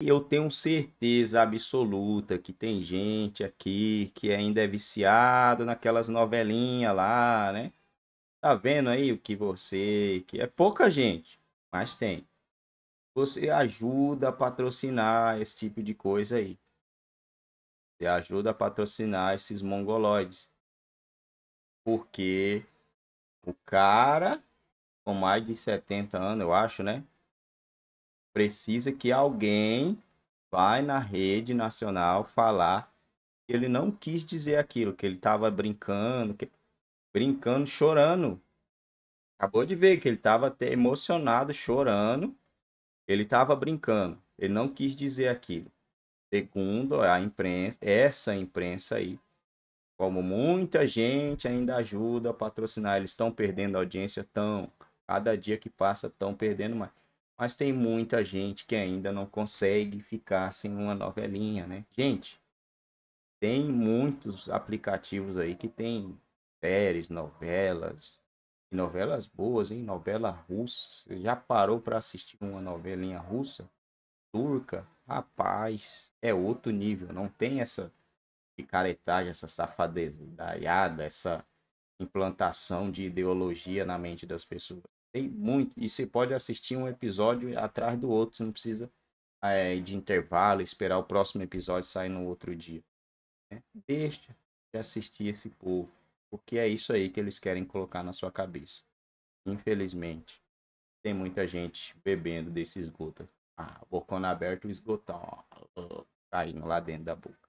E eu tenho certeza absoluta que tem gente aqui que ainda é viciado naquelas novelinhas lá, né? Tá vendo aí o que você. que É pouca gente, mas tem. Você ajuda a patrocinar esse tipo de coisa aí. Você ajuda a patrocinar esses mongoloides. Porque o cara, com mais de 70 anos, eu acho, né? precisa que alguém vai na rede nacional falar que ele não quis dizer aquilo, que ele estava brincando, que... brincando, chorando. Acabou de ver que ele estava emocionado, chorando. Ele estava brincando. Ele não quis dizer aquilo. Segundo a imprensa, essa imprensa aí, como muita gente ainda ajuda a patrocinar, eles estão perdendo audiência, tão cada dia que passa estão perdendo mais. Mas tem muita gente que ainda não consegue ficar sem uma novelinha, né? Gente, tem muitos aplicativos aí que tem séries, novelas, novelas boas, hein? Novela russa. Você já parou para assistir uma novelinha russa? Turca? Rapaz, é outro nível. Não tem essa picaretagem, essa safadeza, essa implantação de ideologia na mente das pessoas. Tem muito. E você pode assistir um episódio atrás do outro, você não precisa é, de intervalo, esperar o próximo episódio sair no outro dia. Né? Deixa de assistir esse povo, porque é isso aí que eles querem colocar na sua cabeça. Infelizmente, tem muita gente bebendo desse esgoto. Ah, bocão aberta o esgotão ó, caindo tá lá dentro da boca.